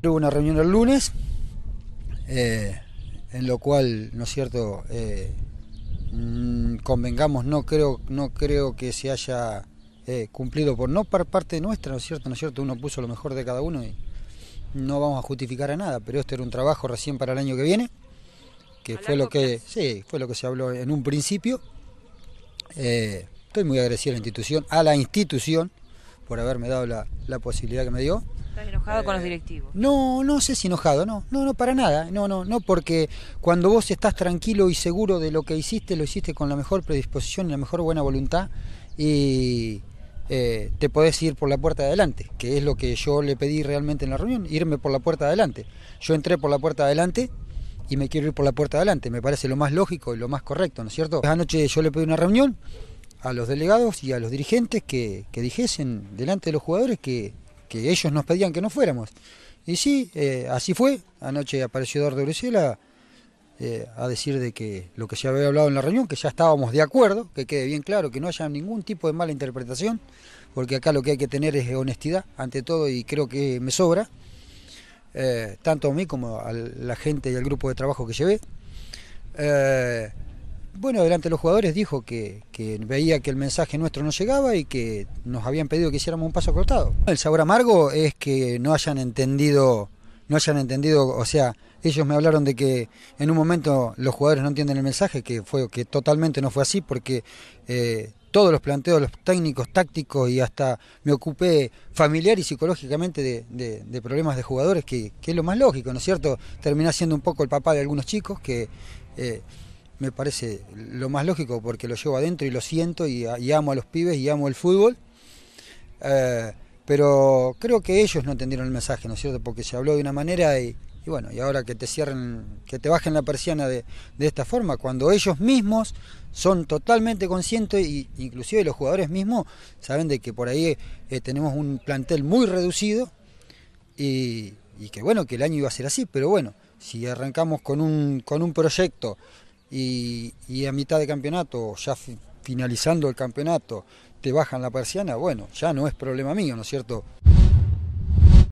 Tuve una reunión el lunes, eh, en lo cual, ¿no es cierto? Eh, mm, convengamos, no creo, no creo que se haya eh, cumplido por no por parte nuestra, ¿no es cierto? ¿No es cierto? Uno puso lo mejor de cada uno y no vamos a justificar a nada, pero este era un trabajo recién para el año que viene, que fue lo que, sí, fue lo que se habló en un principio. estoy muy agradecido a la institución, a la institución por haberme dado la, posibilidad que me dio. ¿Estás enojado con los eh, directivos? No, no sé si enojado, no, no, no, para nada, no, no, no, porque cuando vos estás tranquilo y seguro de lo que hiciste, lo hiciste con la mejor predisposición y la mejor buena voluntad y eh, te podés ir por la puerta de adelante, que es lo que yo le pedí realmente en la reunión, irme por la puerta de adelante. Yo entré por la puerta de adelante y me quiero ir por la puerta de adelante, me parece lo más lógico y lo más correcto, ¿no es cierto? Anoche yo le pedí una reunión, a los delegados y a los dirigentes que, dijesen delante de los jugadores que, ellos nos pedían que no fuéramos. Y sí, eh, así fue. Anoche apareció Eduardo de eh, a decir de que lo que se había hablado en la reunión, que ya estábamos de acuerdo, que quede bien claro, que no haya ningún tipo de mala interpretación, porque acá lo que hay que tener es honestidad ante todo y creo que me sobra, eh, tanto a mí como a la gente y al grupo de trabajo que llevé bueno, delante de los jugadores dijo que, que, veía que el mensaje nuestro no llegaba y que nos habían pedido que hiciéramos un paso cortado. El sabor amargo es que no hayan entendido, no hayan entendido, o sea, ellos me hablaron de que en un momento los jugadores no entienden el mensaje, que fue que totalmente no fue así, porque eh, todos los planteos, los técnicos, tácticos y hasta me ocupé familiar y psicológicamente de, problemas de jugadores, que, que, es lo más lógico, ¿no es cierto? Terminé siendo un poco el papá de algunos chicos que... Eh, me parece lo más lógico porque lo llevo adentro y lo siento y, amo a los pibes y amo el fútbol. Eh, pero creo que ellos no entendieron el mensaje, ¿no es cierto? Porque se habló de una manera y, bueno, y ahora que te cierren, que te bajen la persiana de, esta forma, cuando ellos mismos son totalmente conscientes, y inclusive los jugadores mismos saben de que por ahí eh, tenemos un plantel muy reducido y, y que bueno, que el año iba a ser así, pero bueno, si arrancamos con un, con un proyecto y, a mitad de campeonato, ya finalizando el campeonato, te bajan la persiana, bueno, ya no es problema mío, ¿no es cierto?